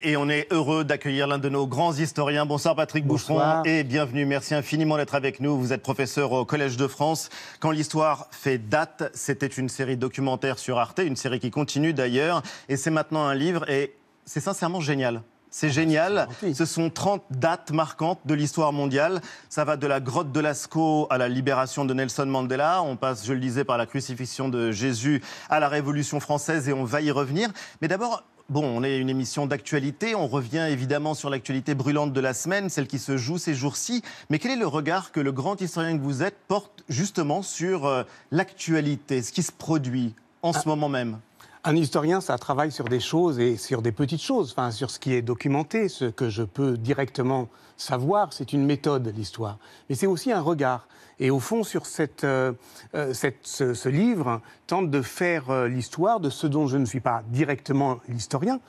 Et on est heureux d'accueillir l'un de nos grands historiens. Bonsoir Patrick Boucheron et bienvenue. Merci infiniment d'être avec nous. Vous êtes professeur au Collège de France. Quand l'histoire fait date, c'était une série documentaire sur Arte, une série qui continue d'ailleurs. Et c'est maintenant un livre et c'est sincèrement génial. C'est ah, génial. Ce sont 30 dates marquantes de l'histoire mondiale. Ça va de la grotte de Lascaux à la libération de Nelson Mandela. On passe, je le disais, par la crucifixion de Jésus à la Révolution française et on va y revenir. Mais d'abord, Bon, on est une émission d'actualité. On revient évidemment sur l'actualité brûlante de la semaine, celle qui se joue ces jours-ci. Mais quel est le regard que le grand historien que vous êtes porte justement sur euh, l'actualité, ce qui se produit en ce ah. moment même un historien, ça travaille sur des choses et sur des petites choses, enfin, sur ce qui est documenté, ce que je peux directement savoir. C'est une méthode, l'histoire. Mais c'est aussi un regard. Et au fond, sur cette, euh, euh, cette, ce, livre, tente de faire euh, l'histoire de ce dont je ne suis pas directement l'historien.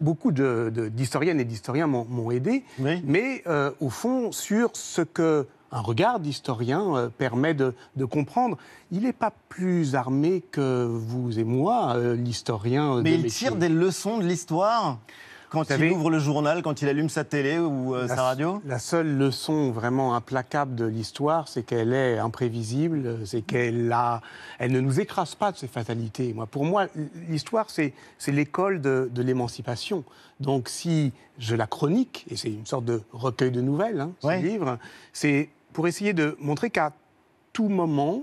beaucoup d'historiennes de, et d'historiens m'ont, aidé. Mais au fond, sur ce que un regard d'historien euh, permet de, comprendre. Il n'est pas plus armé que vous et moi, euh, l'historien. Mais il tire des leçons de l'histoire quand il ouvre le journal, quand il allume sa télé ou euh, sa radio La seule leçon vraiment implacable de l'histoire, c'est qu'elle est imprévisible, c'est qu'elle elle ne nous écrase pas de ses fatalités. Moi, pour moi, l'histoire, c'est, c'est l'école de, l'émancipation. Donc, si je la chronique, et c'est une sorte de recueil de nouvelles, hein, ce livre, c'est pour essayer de montrer qu'à tout moment,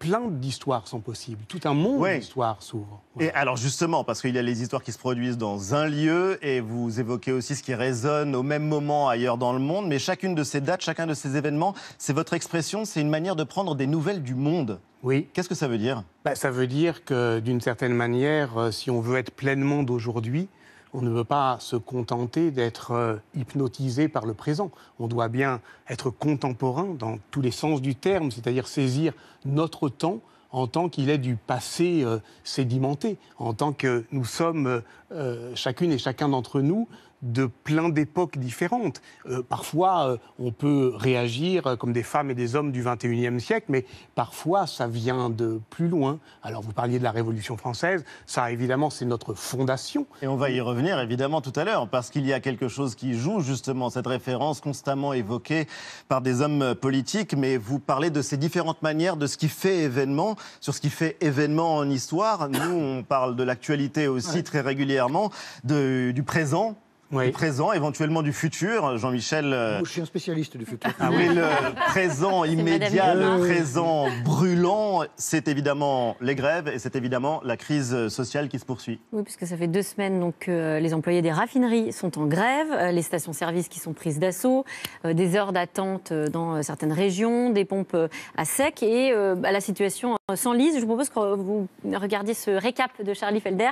plein d'histoires sont possibles. Tout un monde d'histoires s'ouvre. Et alors justement, parce qu'il y a les histoires qui se produisent dans un lieu, et vous évoquez aussi ce qui résonne au même moment ailleurs dans le monde, mais chacune de ces dates, chacun de ces événements, c'est votre expression, c'est une manière de prendre des nouvelles du monde. Oui. Qu'est-ce que ça veut dire bah, Ça veut dire que d'une certaine manière, euh, si on veut être pleinement d'aujourd'hui, on ne veut pas se contenter d'être euh, hypnotisé par le présent. On doit bien être contemporain dans tous les sens du terme, c'est-à-dire saisir notre temps en tant qu'il est du passé euh, sédimenté, en tant que nous sommes, euh, chacune et chacun d'entre nous, de plein d'époques différentes. Euh, parfois, euh, on peut réagir euh, comme des femmes et des hommes du 21e siècle, mais parfois, ça vient de plus loin. Alors, vous parliez de la Révolution française, ça, évidemment, c'est notre fondation. Et on va y revenir, évidemment, tout à l'heure, parce qu'il y a quelque chose qui joue, justement, cette référence constamment évoquée par des hommes politiques, mais vous parlez de ces différentes manières, de ce qui fait événement, sur ce qui fait événement en histoire. Nous, on parle de l'actualité aussi très régulièrement, du présent oui. présent, éventuellement du futur. Jean-Michel. Euh, je suis un spécialiste du futur. Ah le présent immédiat, le présent brûlant, c'est évidemment les grèves et c'est évidemment la crise sociale qui se poursuit. Oui, puisque ça fait deux semaines donc, que euh, les employés des raffineries sont en grève, euh, les stations-service qui sont prises d'assaut, des heures d'attente dans certaines régions, des pompes à sec et bah, la situation s'enlise. Je vous propose que vous regardiez ce récap de Charlie Felder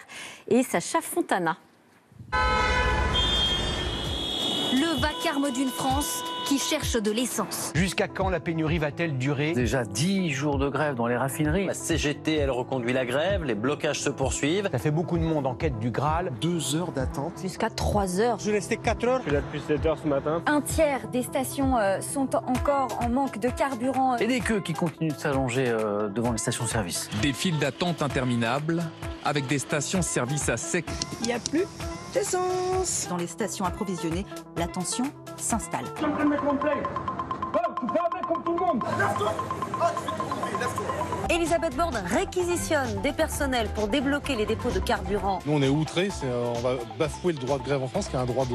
et Sacha Fontana. Carme d'une France qui cherche de l'essence. Jusqu'à quand la pénurie va-t-elle durer Déjà 10 jours de grève dans les raffineries. La CGT, elle reconduit la grève, les blocages se poursuivent. Ça fait beaucoup de monde en quête du Graal. Deux heures d'attente. Jusqu'à 3 heures. Je suis resté 4 heures. Je suis là depuis 7 heures ce matin. Un tiers des stations euh, sont encore en manque de carburant. Et des queues qui continuent de s'allonger euh, devant les stations-service. Des files d'attente interminables avec des stations-service à sec. Il n'y a plus dans les stations approvisionnées, la tension s'installe. Elisabeth Borne réquisitionne des personnels pour débloquer les dépôts de carburant. Nous, on est outrés, euh, on va bafouer le droit de grève en France, qui est un droit, de,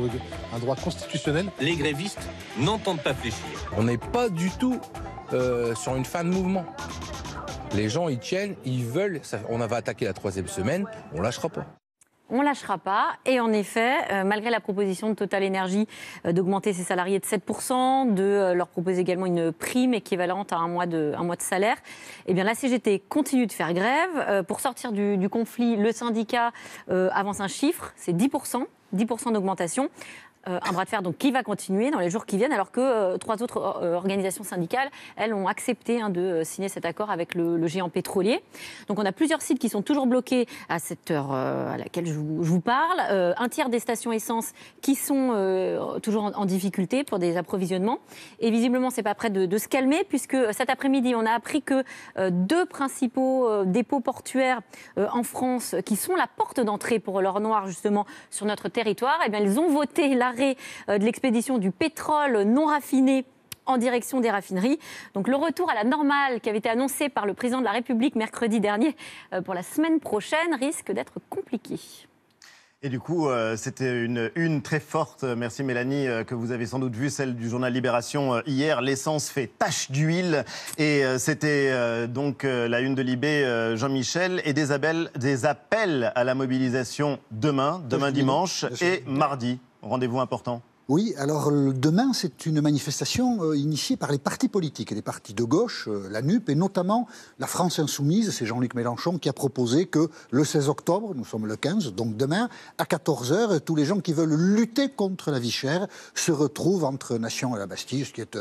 un droit constitutionnel. Les grévistes n'entendent pas fléchir. On n'est pas du tout euh, sur une fin de mouvement. Les gens, ils tiennent, ils veulent. on avait attaqué la troisième semaine, on lâchera pas on ne lâchera pas. Et en effet, euh, malgré la proposition de Total Energy euh, d'augmenter ses salariés de 7%, de euh, leur proposer également une prime équivalente à un mois de, un mois de salaire, eh bien la CGT continue de faire grève. pour sortir du, du, conflit, le syndicat avance un chiffre, c'est 10%. 10% d'augmentation. Euh, un bras de fer donc, qui va continuer dans les jours qui viennent, alors que euh, trois autres euh, organisations syndicales, elles, ont accepté hein, de signer cet accord avec le, géant pétrolier. Donc on a plusieurs sites qui sont toujours bloqués à cette heure à laquelle je vous, parle. un tiers des stations essence qui sont toujours en, difficulté pour des approvisionnements. Et visiblement, c'est pas prêt de, se calmer, puisque cet après-midi, on a appris que deux principaux dépôts portuaires en France, qui sont la porte d'entrée pour l'or noir, justement, sur notre territoire, eh bien, ils ont voté là euh, de l'expédition du pétrole non raffiné en direction des raffineries. Donc le retour à la normale qui avait été annoncé par le président de la République mercredi dernier euh, pour la semaine prochaine risque d'être compliqué. Et du coup, euh, c'était une une très forte. Merci Mélanie, que vous avez sans doute vu celle du journal Libération hier. L'essence fait tache d'huile. Et c'était donc la une de Libé, Jean-Michel, et des, des appels à la mobilisation demain, demain dimanche et mardi rendez-vous important oui, alors euh, demain, c'est une manifestation euh, initiée par les partis politiques les partis de gauche, euh, la NUP et notamment la France Insoumise. C'est Jean-Luc Mélenchon qui a proposé que le 16 octobre, nous sommes le 15, donc demain, à 14h, tous les gens qui veulent lutter contre la vie chère se retrouvent entre Nation et la Bastille, ce qui est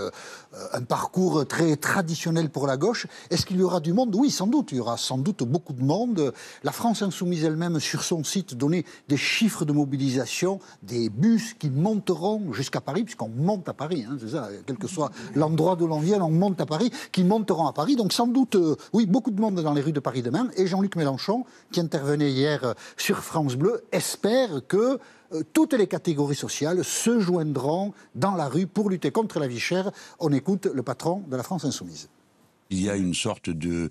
un parcours très traditionnel pour la gauche. Est-ce qu'il y aura du monde Oui, sans doute. Il y aura sans doute beaucoup de monde. La France Insoumise elle-même, sur son site, donnait des chiffres de mobilisation, des bus qui monteront jusqu'à Paris, puisqu'on monte à Paris, hein, c'est ça, quel que soit l'endroit d'où l'on vient, on monte à Paris, qui monteront à Paris. Donc sans doute, euh, oui, beaucoup de monde dans les rues de Paris demain. Et Jean-Luc Mélenchon, qui intervenait hier euh, sur France Bleu, espère que euh, toutes les catégories sociales se joindront dans la rue pour lutter contre la vie chère. On écoute le patron de la France insoumise il y a une sorte de,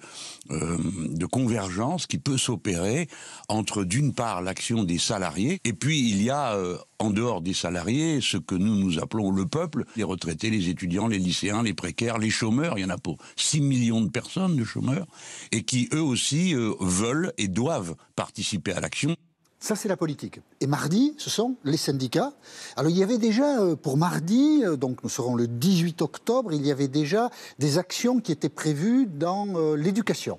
euh, de convergence qui peut s'opérer entre, d'une part, l'action des salariés, et puis il y a, euh, en dehors des salariés, ce que nous nous appelons le peuple, les retraités, les étudiants, les lycéens, les précaires, les chômeurs, il y en a pour 6 millions de personnes de chômeurs, et qui, eux aussi, euh, veulent et doivent participer à l'action. Ça, c'est la politique. Et mardi, ce sont les syndicats. Alors, il y avait déjà, euh, pour mardi, euh, donc nous serons le 18 octobre, il y avait déjà des actions qui étaient prévues dans euh, l'éducation.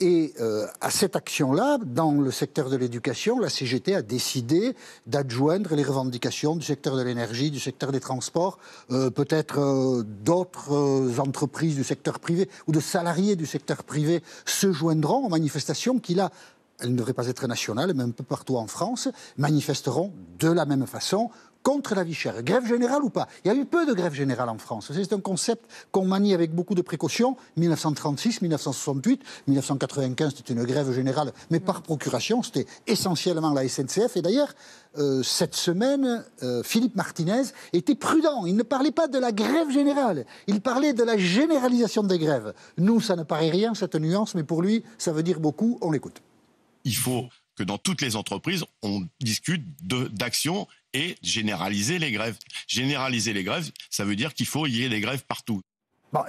Et à cette action-là, dans le secteur de l'éducation, la CGT a décidé d'adjoindre les revendications du secteur de l'énergie, du secteur des transports, peut-être d'autres entreprises du secteur privé ou de salariés du secteur privé se joindront en manifestations qu'il a elle ne devrait pas être nationale, mais un peu partout en France, manifesteront de la même façon contre la vie chère. Grève générale ou pas Il y a eu peu de grève générale en France. C'est un concept qu'on manie avec beaucoup de précautions. 1936, 1968, 1995, c'était une grève générale, mais par procuration, c'était essentiellement la SNCF. Et d'ailleurs, euh, cette semaine, euh, Philippe Martinez était prudent. Il ne parlait pas de la grève générale. Il parlait de la généralisation des grèves. Nous, ça ne paraît rien, cette nuance, mais pour lui, ça veut dire beaucoup. On l'écoute il faut que dans toutes les entreprises, on discute d'action et généraliser les grèves. Généraliser les grèves, ça veut dire qu'il faut y ait des grèves partout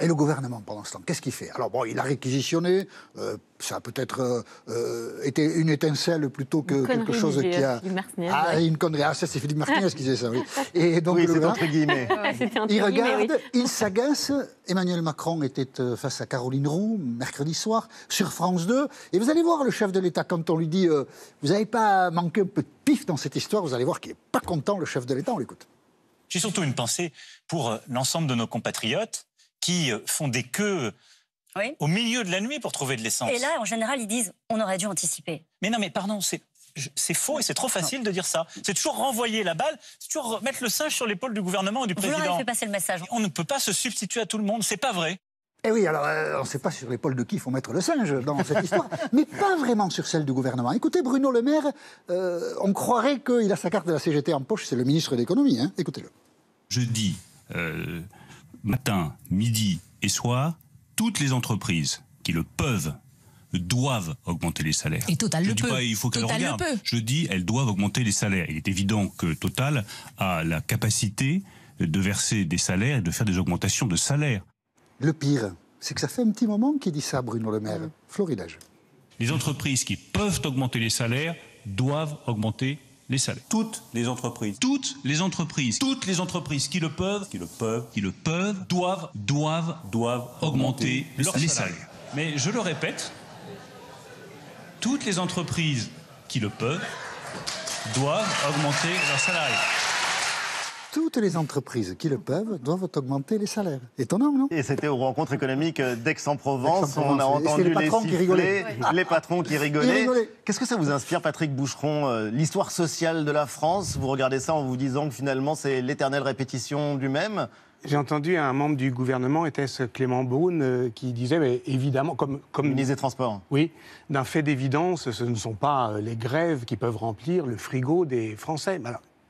et le gouvernement, pendant ce temps, qu'est-ce qu'il fait Alors, bon, il a réquisitionné, euh, ça a peut-être euh, euh, été une étincelle plutôt que quelque chose qui a... Ah, une connerie. Ah, ça, c'est Philippe Martinez qui disait ça, oui. Et donc, oui, le entre guillemets. il regarde, il s'agace. Emmanuel Macron était face à Caroline Roux, mercredi soir, sur France 2. Et vous allez voir le chef de l'État, quand on lui dit Vous n'avez pas manqué un peu de pif dans cette histoire », vous allez voir qu'il n'est pas content, le chef de l'État. On l'écoute. J'ai surtout une pensée pour l'ensemble de nos compatriotes qui euh, font des queues au milieu de la nuit pour trouver de l'essence. Et là, en général, ils disent on aurait dû anticiper. Mais non, mais pardon, c'est. faux et c'est trop facile de dire ça. C'est toujours renvoyer la balle, c'est toujours mettre le singe sur l'épaule du gouvernement ou du président. passer le message. On ne peut pas se substituer à tout le monde, c'est pas vrai. Eh oui, alors euh, on ne sait pas sur l'épaule de qui faut mettre le singe dans cette histoire, mais pas vraiment sur celle du gouvernement. Écoutez, Bruno Le Maire, euh, on croirait qu'il a sa carte de la CGT en poche, c'est le ministre de l'économie, hein. écoutez-le. Je dis, matin, midi et soir, toutes les entreprises qui le peuvent doivent augmenter les salaires. Et Total je le dis Pas, il faut qu'elle regarde. Je dis elles doivent augmenter les salaires. Il est évident que Total a la capacité de verser des salaires et de faire des augmentations de salaires. Le pire, c'est que ça fait un petit moment qu'il dit ça, Bruno Le Maire. Floridage. — Les entreprises qui peuvent augmenter les salaires doivent augmenter les Toutes les entreprises. Toutes les entreprises. Toutes les entreprises qui le peuvent, qui le peuvent, qui le peuvent, doivent, doivent, doivent augmenter, leurs salaires. Mais je le répète, toutes les entreprises qui le peuvent doivent augmenter leurs salaires toutes les entreprises qui le peuvent doivent augmenter les salaires. Étonnant, non Et c'était aux rencontres économiques d'Aix-en-Provence. On a entendu les, patrons les, rigolaient. les patrons qui rigolaient. Qu'est-ce que ça vous inspire, Patrick Boucheron euh, L'histoire sociale de la France Vous regardez ça en vous disant que finalement, c'est l'éternelle répétition du même j'ai entendu un membre du gouvernement, était-ce Clément Beaune, euh, qui disait, mais évidemment, comme... comme ministre des Transports. Oui, d'un fait d'évidence, ce ne sont pas euh, les grèves qui peuvent remplir le frigo des Français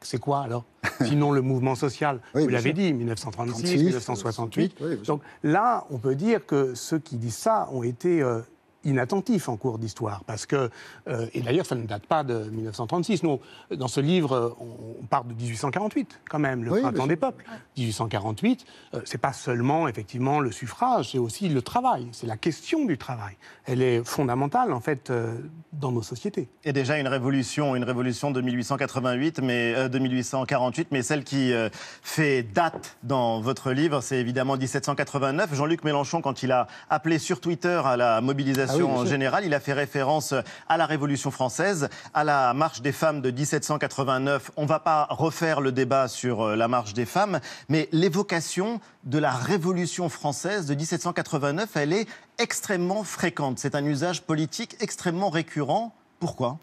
c'est quoi alors Sinon le mouvement social, vous l'avez dit, 1936, 1968. Donc là, on peut dire que ceux qui disent ça ont été euh, inattentif en cours d'histoire, parce que, euh, et d'ailleurs ça ne date pas de 1936, non, dans ce livre, on, part parle de 1848 quand même, le printemps des peuples. 1848, euh, c'est pas seulement effectivement le suffrage, c'est aussi le travail, c'est la question du travail. Elle est fondamentale en fait euh, dans nos sociétés. Et déjà une révolution, une révolution de 1888, mais de 1848, mais celle qui fait date dans votre livre, c'est évidemment 1789. Jean-Luc Mélenchon, quand il a appelé sur Twitter à la mobilisation ah en général. Il a fait référence à la Révolution française, à la marche des femmes de 1789. On ne va pas refaire le débat sur euh, la marche des femmes, mais l'évocation de la Révolution française de 1789, elle est extrêmement fréquente. C'est un usage politique extrêmement récurrent. Pourquoi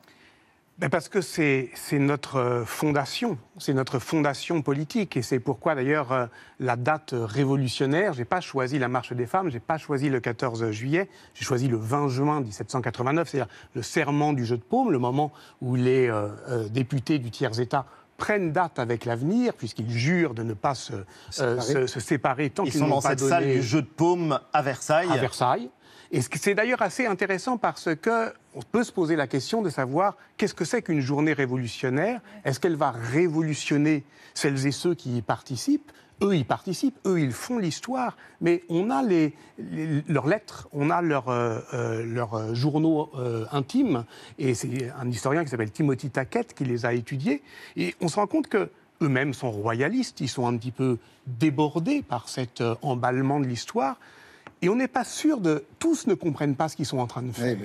ben, parce que c'est notre euh, fondation, c'est notre fondation politique. Et c'est pourquoi d'ailleurs euh, la date révolutionnaire, je n'ai pas choisi la marche des femmes, je n'ai pas choisi le 14 juillet, j'ai choisi le 20 juin 1789, c'est-à-dire le serment du jeu de paume, le moment où les euh, députés du tiers-État prennent date avec l'avenir, puisqu'ils jurent de ne pas se, séparer. tant qu'ils pas Ils sont dans cette salle du jeu de paume à Versailles. À Versailles. Et c'est d'ailleurs assez intéressant parce que peut se poser la question de savoir qu'est-ce que c'est qu'une journée révolutionnaire Est-ce qu'elle va révolutionner celles et ceux qui y participent eux, ils participent, eux, ils font l'histoire, mais on a leurs lettres, on a leurs, euh, euh, euh, journaux intimes, et c'est un historien qui s'appelle Timothy Taquette qui les a étudiés, et on se rend compte queux mêmes sont royalistes, ils sont un petit peu débordés par cet emballement de l'histoire, et on n'est pas sûr de. Tous ne comprennent pas ce qu'ils sont en train de faire.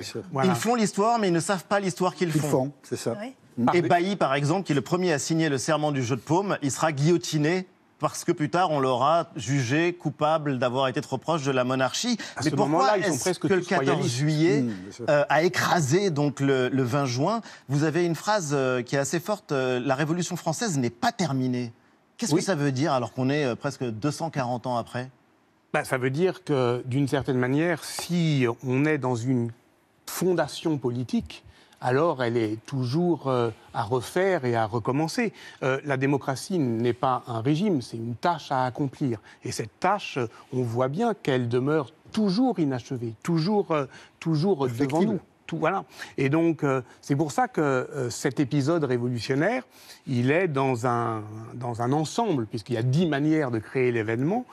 Ils font l'histoire, mais ils ne savent pas l'histoire qu'ils font. Ils font, c'est ça. Mm. Et Bailly, par exemple, qui est le premier à signer le serment du jeu de paume, il sera guillotiné parce que plus tard, on l'aura jugé coupable d'avoir été trop proche de la monarchie. Mais pourquoi est-ce que le 14 juillet mm, euh, a écrasé donc le, 20 juin Vous avez une phrase euh, qui est assez forte, euh, la Révolution française n'est pas terminée. Qu'est-ce que ça veut dire alors qu'on est presque 240 ans après bah, ça veut dire que, d'une certaine manière, si on est dans une fondation politique, alors elle est toujours euh, à refaire et à recommencer. Euh, la démocratie n'est pas un régime, c'est une tâche à accomplir. Et cette tâche, on voit bien qu'elle demeure toujours inachevée, toujours, euh, toujours devant nous. Et donc, c'est pour ça que cet épisode révolutionnaire, il est dans un ensemble, puisqu'il y a dix manières de créer l'événement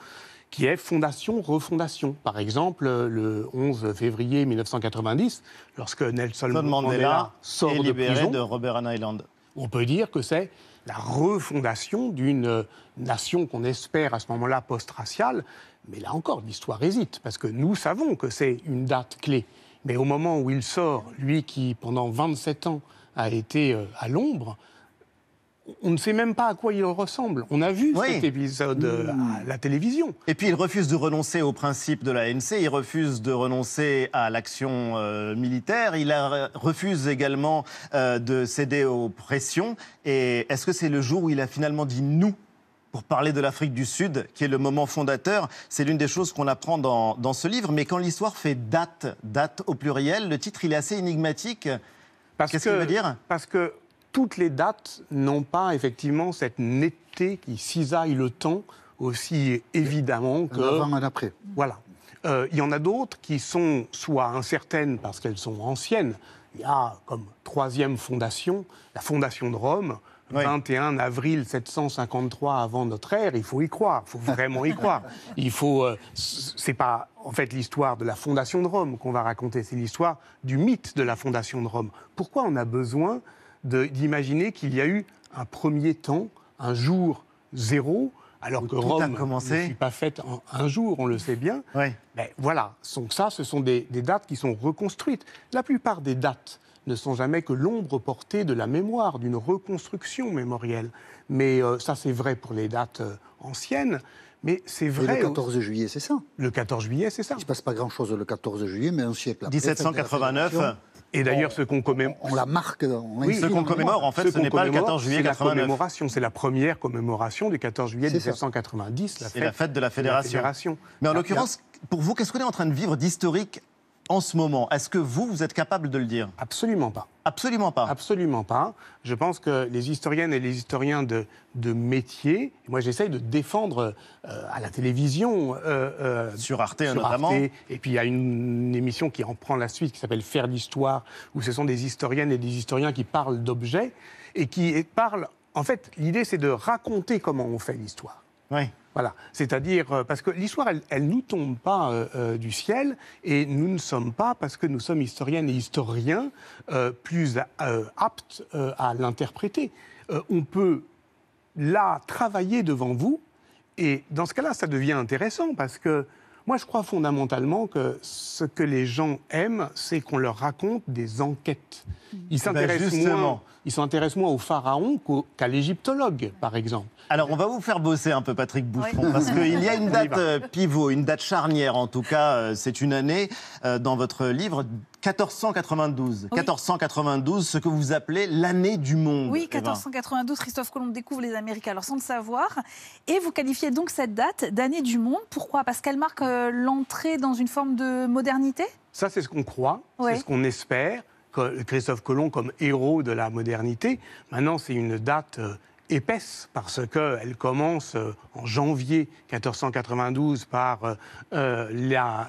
qui est fondation-refondation. Par exemple, le 11 février 1990, lorsque Nelson Mandela, sort est libéré de, prison, de Robert Island. On peut dire que c'est la refondation d'une nation qu'on espère à ce moment-là post-raciale. Mais là encore, l'histoire hésite, parce que nous savons que c'est une date clé. Mais au moment où il sort, lui qui, pendant 27 ans, a été euh, à l'ombre, on ne sait même pas à quoi il ressemble. On a vu cet épisode euh, mmh. à la télévision. Et puis il refuse de renoncer au principe de la N.C. il refuse de renoncer à l'action euh, militaire, il refuse également euh, de céder aux pressions. Et est-ce que c'est le jour où il a finalement dit nous pour parler de l'Afrique du Sud, qui est le moment fondateur. C'est l'une des choses qu'on apprend dans, ce livre. Mais quand l'histoire fait date, date au pluriel, le titre, il est assez énigmatique. Qu'est-ce que veut dire Parce que toutes les dates n'ont pas effectivement cette netteté qui cisaille le temps aussi évidemment que. L'avant et après. Voilà. Euh, il y en a d'autres qui sont soit incertaines parce qu'elles sont anciennes. Il y a comme troisième fondation, la fondation de Rome, 21 avril 753 avant notre ère, il faut y croire, il faut vraiment y croire. Il faut, euh, c'est pas en fait l'histoire de la fondation de Rome qu'on va raconter, c'est l'histoire du mythe de la fondation de Rome. Pourquoi on a besoin d'imaginer qu'il y a eu un premier temps, un jour zéro, alors que Rome commencé. ne pas faite en un jour, on le sait bien. Mais voilà, ça, ce sont des, dates qui sont reconstruites. La plupart des dates ne sont jamais que l'ombre portée de la mémoire, d'une reconstruction mémorielle. Mais euh, ça, c'est vrai pour les dates euh, anciennes. Mais c'est vrai. le 14 juillet, c'est ça. Le 14 juillet, c'est ça. Il ne se passe pas grand-chose le 14 juillet, mais un siècle après. 1789. Et d'ailleurs, ce qu'on commémore. On la marque. ce qu'on commémore, en fait, ce, n'est pas le 14 juillet 89. la commémoration, c'est la première commémoration du 14 juillet 1790. la fête, la fête de la De la fédération. Mais en l'occurrence, pour vous, qu'est-ce qu'on est en train de vivre d'historique en ce moment. Est-ce que vous, vous êtes capable de le dire Absolument pas. Absolument pas. Absolument pas. Je pense que les historiennes et les historiens de, de métier, moi j'essaye de défendre euh, à la télévision. Euh, euh, sur Arte notamment. et puis il y a une émission qui en prend la suite qui s'appelle Faire l'histoire, où ce sont des historiennes et des historiens qui parlent d'objets et qui parlent. En fait, l'idée c'est de raconter comment on fait l'histoire. Oui. Voilà, c'est-à-dire euh, parce que l'histoire, elle, ne nous tombe pas euh, euh, du ciel et nous ne sommes pas, parce que nous sommes historiennes et historiens, plus aptes à l'interpréter. on peut la travailler devant vous et dans ce cas-là, ça devient intéressant parce que moi, je crois fondamentalement que ce que les gens aiment, c'est qu'on leur raconte des enquêtes. Ils s'intéressent moins, moins au pharaon qu'à l'égyptologue, par exemple. Alors, on va vous faire bosser un peu, Patrick bouffon parce qu'il y a une date euh, pivot, une date charnière en tout cas. Euh, c'est une année euh, dans votre livre 1492. 1492, ce que vous appelez l'année du monde. Oui, 1492, eh ben. Christophe Colomb découvre les Amériques, alors sans le savoir. Et vous qualifiez donc cette date d'année du monde. Pourquoi Parce qu'elle marque euh, l'entrée dans une forme de modernité Ça, c'est ce qu'on croit, c'est ce qu'on espère. Christophe Colomb comme héros de la modernité. Maintenant, c'est une date euh, épaisse parce qu'elle commence euh, en janvier 1492 par euh, euh, la,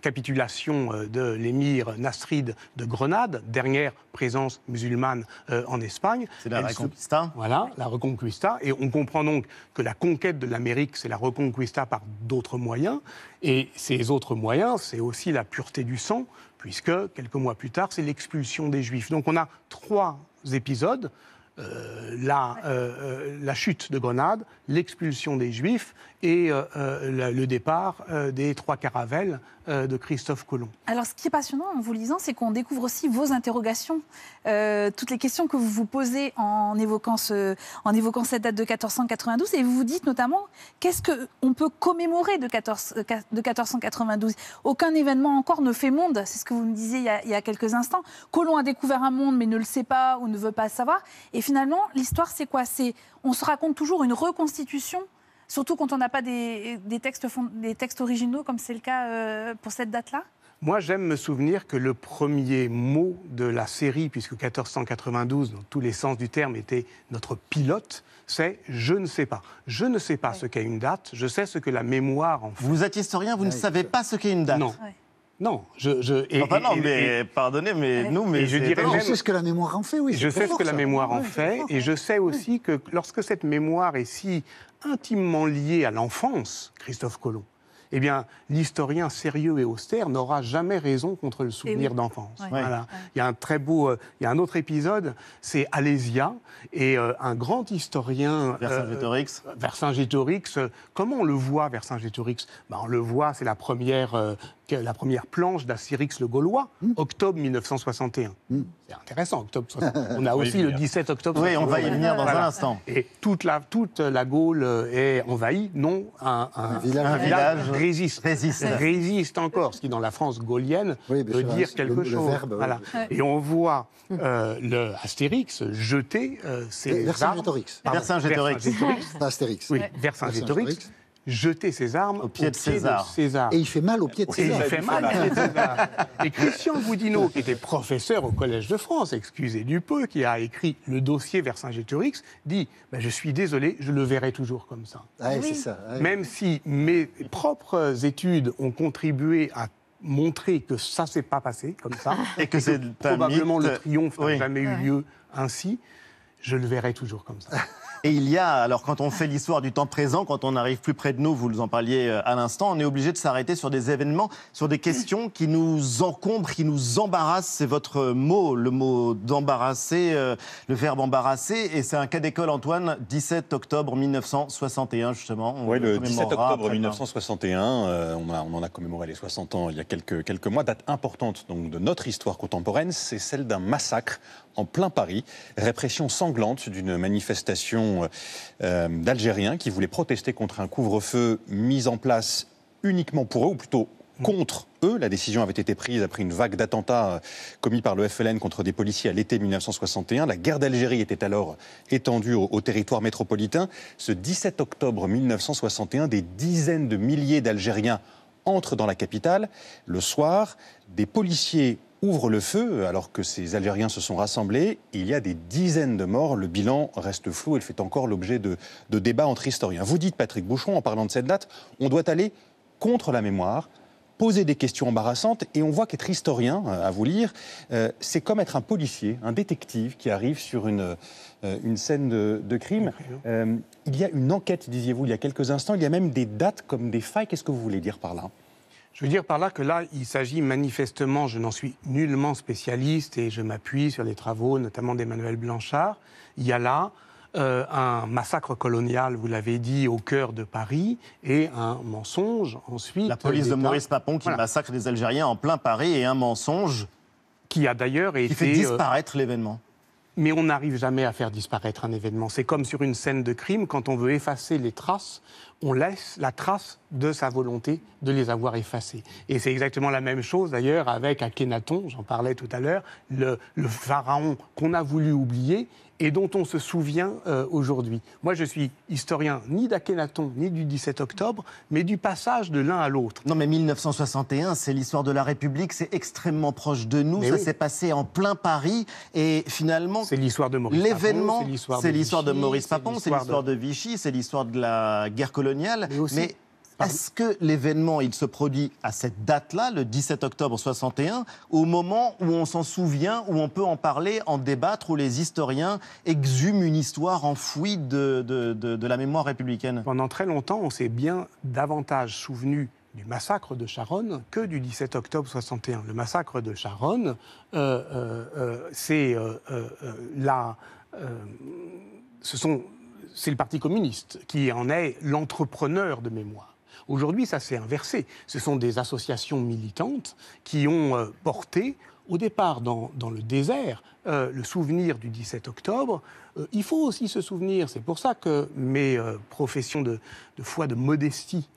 capitulation de l'émir Nasrid de Grenade, dernière présence musulmane en Espagne. C'est la Reconquista. Voilà, la Reconquista. Et on comprend donc que la conquête de l'Amérique, c'est la Reconquista par d'autres moyens. Et ces autres moyens, c'est aussi la pureté du sang, puisque quelques mois plus tard, c'est l'expulsion des Juifs. Donc on a trois épisodes euh, euh, euh, la, chute de Grenade, l'expulsion des Juifs et euh, euh, le départ euh, des trois caravelles de Christophe Colomb. Alors ce qui est passionnant en vous lisant, c'est qu'on découvre aussi vos interrogations, toutes les questions que vous vous posez en évoquant, ce, en évoquant cette date de 1492, et vous vous dites notamment qu'est-ce qu'on peut commémorer de, 14, de 1492 Aucun événement encore ne fait monde, c'est ce que vous me disiez il y, a, quelques instants. Colomb a découvert un monde mais ne le sait pas ou ne veut pas savoir, et finalement l'histoire c'est quoi C'est on se raconte toujours une reconstitution Surtout quand on n'a pas des, textes originaux, comme c'est le cas euh, pour cette date-là moi, j'aime me souvenir que le premier mot de la série, puisque 1492, dans tous les sens du terme, était notre pilote, c'est je ne sais pas. Je ne sais pas ce qu'est une date, je sais ce que la mémoire en fait. Vous êtes historien, vous ne savez pas ce qu'est une date non, je, je et, mais pardonnez, mais nous, mais je dirais sais ce que la mémoire en fait, oui. Je sais ce que la mémoire en fait, et je sais aussi que lorsque cette mémoire est si intimement liée à l'enfance, Christophe Colomb, eh bien, l'historien sérieux et austère n'aura jamais raison contre le eh souvenir d'enfance. Il y a un très beau, euh, il y a un autre épisode, c'est Alésia et euh, un grand historien euh, Vercingétorix. Vercingétorix. Comment on le voit, Vercingétorix ben, on le voit, c'est la première la première planche d'Astérix le Gaulois, hmm. octobre 1961. Hmm. C'est intéressant, octobre. On a aussi le 17 octobre. Oui, on va y venir dans un instant. Et toute la, toute la Gaule euh, est envahie, non un, village, résiste, résiste. Résiste. encore, ce qui dans la France gaulienne veut dire quelque chose. Et on voit hmm. euh, le Astérix jeter euh, ses Vercingétorix. Astérix. Oui, jeter ses armes au pied, de, César. Et il fait mal au pied de César. Et il fait mal Et Christian Boudinot, qui était professeur au Collège de France, excusez du peu, qui a écrit le dossier vers Saint-Gétorix, dit bah, Je suis désolé, je le verrai toujours comme ça. Ah Même si mes propres études ont contribué à montrer que ça s'est pas passé comme ça, et que, probablement le triomphe n'a jamais eu lieu ainsi, je le verrai toujours comme ça. Et il y a, alors quand on fait l'histoire du temps présent, quand on arrive plus près de nous, vous nous en parliez euh, à l'instant, on est obligé de s'arrêter sur des événements, sur des questions qui nous encombrent, qui nous embarrassent. C'est votre mot, le mot d'embarrasser, euh, le verbe embarrasser. Et c'est un cas d'école, Antoine, 17 octobre 1961, justement. oui, le, 17 octobre 1961, euh, on, en a commémoré les 60 ans il y a quelques, quelques mois, date importante donc, de notre histoire contemporaine, c'est celle d'un massacre en plein Paris, répression sanglante d'une manifestation euh, d'Algériens qui voulaient protester contre un couvre-feu mis en place uniquement pour eux, ou plutôt mmh. contre eux. La décision avait été prise après une vague d'attentats euh, commis par le FLN contre des policiers à l'été 1961. La guerre d'Algérie était alors étendue au, territoire métropolitain. Ce 17 octobre 1961, des dizaines de milliers d'Algériens entrent dans la capitale. Le soir, des policiers ouvre le feu alors que ces Algériens se sont rassemblés. Il y a des dizaines de morts. Le bilan reste flou et fait encore l'objet de, de débats entre historiens. Vous dites, Patrick Bouchon, en parlant de cette date, on doit aller contre la mémoire, poser des questions embarrassantes. Et on voit qu'être historien, euh, à vous lire, euh, c'est comme être un policier, un détective qui arrive sur une, euh, une scène de, crime. il y a une enquête, disiez-vous, il y a quelques instants. Il y a même des dates comme des failles. Qu'est-ce que vous voulez dire par là je veux dire par là que là, il s'agit manifestement, je n'en suis nullement spécialiste et je m'appuie sur les travaux notamment d'Emmanuel Blanchard, il y a là euh, un massacre colonial, vous l'avez dit, au cœur de Paris, et un mensonge ensuite. La police de Maurice Papon qui massacre des Algériens en plein Paris, et un mensonge qui a d'ailleurs été... Qui fait euh, disparaître l'événement mais on n'arrive jamais à faire disparaître un événement. C'est comme sur une scène de crime, quand on veut effacer les traces, on laisse la trace de sa volonté de les avoir effacées. Et c'est exactement la même chose d'ailleurs avec Akhenaton, j'en parlais tout à l'heure, le, pharaon qu'on a voulu oublier et dont on se souvient euh, aujourd'hui. Moi, je suis historien ni d'Akhenaton ni du 17 octobre, mais du passage de l'un à l'autre. Non, mais 1961, c'est l'histoire de la République, c'est extrêmement proche de nous. ça s'est passé en plein Paris, et finalement, c'est l'histoire de Maurice. L'événement, c'est l'histoire de, Maurice Papon, c'est l'histoire de... Vichy, c'est l'histoire de la guerre coloniale, mais, aussi... Est-ce que l'événement, il se produit à cette date-là, le 17 octobre 61, au moment où on s'en souvient, où on peut en parler, en débattre, où les historiens exhument une histoire enfouie de, de, la mémoire républicaine Pendant très longtemps, on s'est bien davantage souvenu du massacre de Charonne que du 17 octobre 61. Le massacre de Charonne, euh, euh, euh, c'est là, ce sont, c'est le Parti communiste qui en est l'entrepreneur de mémoire. Aujourd'hui, ça s'est inversé. Ce sont des associations militantes qui ont euh, porté au départ dans, le désert euh, le souvenir du 17 octobre, euh, il faut aussi se souvenir, c'est pour ça que mes professions de, foi, de modestie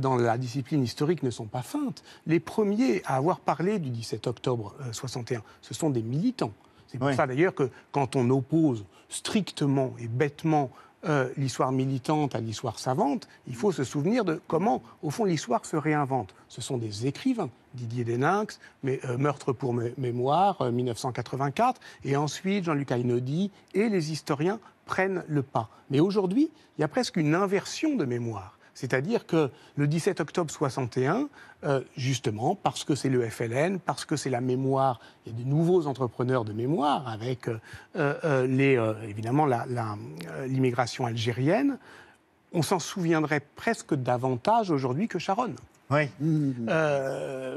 dans la discipline historique ne sont pas feintes, les premiers à avoir parlé du 17 octobre 61, ce sont des militants. C'est pour ça d'ailleurs que quand on oppose strictement et bêtement euh, l'histoire militante à l'histoire savante, il faut se souvenir de comment, au fond, l'histoire se réinvente. Ce sont des écrivains, Didier Déninx, mais euh, Meurtre pour mémoire, 1984, euh, et ensuite Jean-Luc Aynaudy et les historiens prennent le pas. Mais aujourd'hui, il y a presque une inversion de mémoire. C'est-à-dire que le 17 octobre 61, euh, justement, parce que c'est le FLN, parce que c'est la mémoire, il y a de nouveaux entrepreneurs de mémoire avec euh, euh, évidemment l'immigration algérienne, on s'en souviendrait presque davantage aujourd'hui que Sharon. Oui. Mmh, mmh.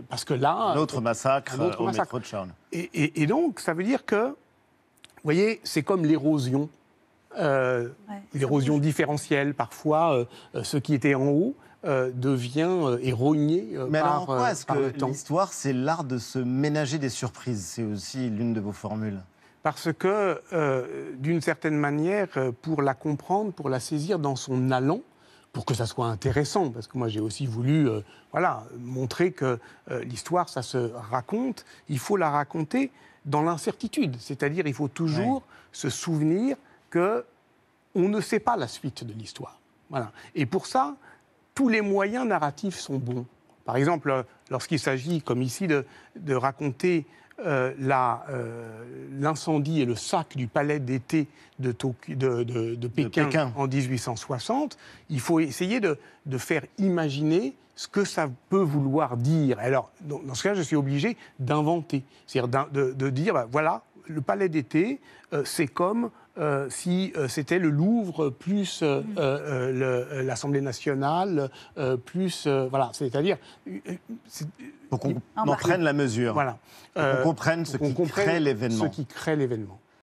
parce que là. massacre, un autre massacre de Sharon. Et, et donc, ça veut dire que, vous voyez, c'est comme l'érosion euh, l'érosion différentielle, parfois, euh, euh, ce qui était en haut. devient érogné Mais par, alors en l'histoire, c'est l'art de se ménager des surprises C'est aussi l'une de vos formules. Parce que, d'une certaine manière, pour la comprendre, pour la saisir dans son allant, pour que ça soit intéressant, parce que moi j'ai aussi voulu voilà, montrer que l'histoire, ça se raconte, il faut la raconter dans l'incertitude, c'est-à-dire il faut toujours se souvenir que on ne sait pas la suite de l'histoire. Et pour ça, tous les moyens narratifs sont bons. Par exemple, lorsqu'il s'agit, comme ici, de, raconter euh, euh, l'incendie et le sac du palais d'été de, de, Pékin en 1860, il faut essayer de, faire imaginer ce que ça peut vouloir dire. Alors, dans, ce cas, je suis obligé d'inventer, c'est-à-dire de, dire, ben voilà, le palais d'été, euh, c'est comme euh, si euh, c'était le Louvre plus euh, mm. l'Assemblée nationale plus voilà, c'est-à-dire pour qu'on en prenne la mesure, voilà, qu'on comprenne ce, comprenne ce qui crée l'événement.